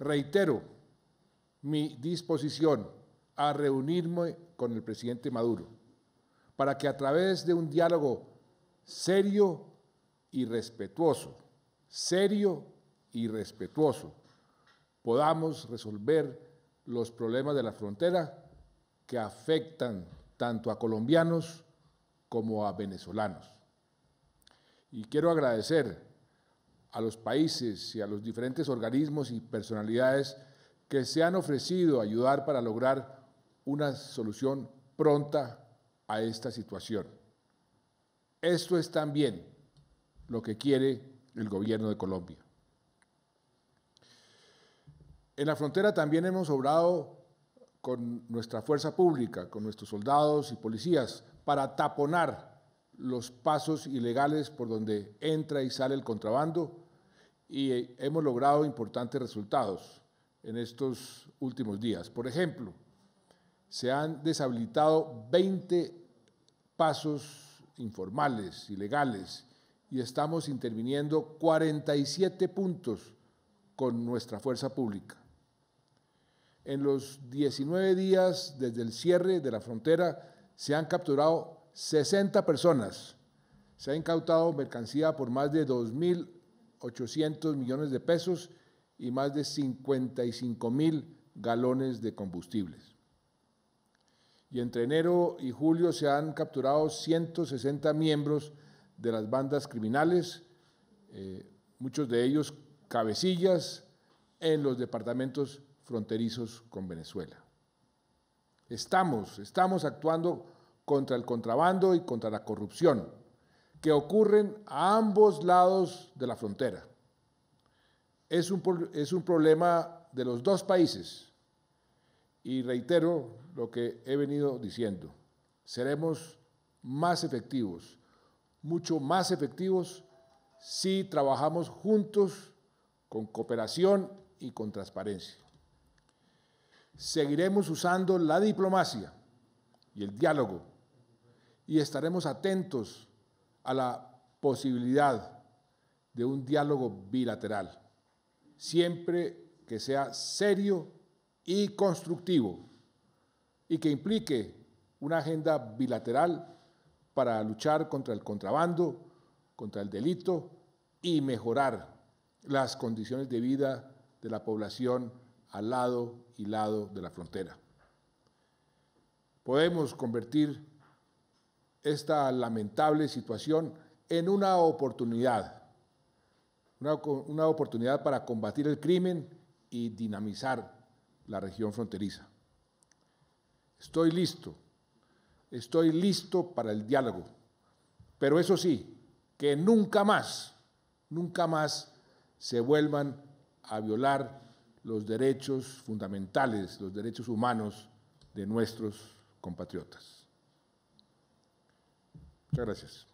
reitero mi disposición a reunirme con el presidente Maduro para que a través de un diálogo serio y respetuoso, serio y respetuoso, podamos resolver los problemas de la frontera que afectan tanto a colombianos como a venezolanos. Y quiero agradecer a los países y a los diferentes organismos y personalidades que se han ofrecido a ayudar para lograr una solución pronta a esta situación. Esto es también lo que quiere el gobierno de Colombia. En la frontera también hemos obrado con nuestra fuerza pública, con nuestros soldados y policías, para taponar los pasos ilegales por donde entra y sale el contrabando y hemos logrado importantes resultados en estos últimos días. Por ejemplo, se han deshabilitado 20 pasos informales, ilegales, y estamos interviniendo 47 puntos con nuestra fuerza pública. En los 19 días desde el cierre de la frontera se han capturado 60 personas, se ha incautado mercancía por más de 2.000 800 millones de pesos y más de 55 mil galones de combustibles. Y entre enero y julio se han capturado 160 miembros de las bandas criminales, eh, muchos de ellos cabecillas en los departamentos fronterizos con Venezuela. Estamos, estamos actuando contra el contrabando y contra la corrupción que ocurren a ambos lados de la frontera. Es un, es un problema de los dos países. Y reitero lo que he venido diciendo. Seremos más efectivos, mucho más efectivos si trabajamos juntos con cooperación y con transparencia. Seguiremos usando la diplomacia y el diálogo y estaremos atentos a la posibilidad de un diálogo bilateral, siempre que sea serio y constructivo y que implique una agenda bilateral para luchar contra el contrabando, contra el delito y mejorar las condiciones de vida de la población al lado y lado de la frontera. Podemos convertir esta lamentable situación en una oportunidad, una, oportunidad para combatir el crimen y dinamizar la región fronteriza. Estoy listo, estoy listo para el diálogo, pero eso sí, que nunca más, nunca más se vuelvan a violar los derechos fundamentales, los derechos humanos de nuestros compatriotas. Muchas gracias.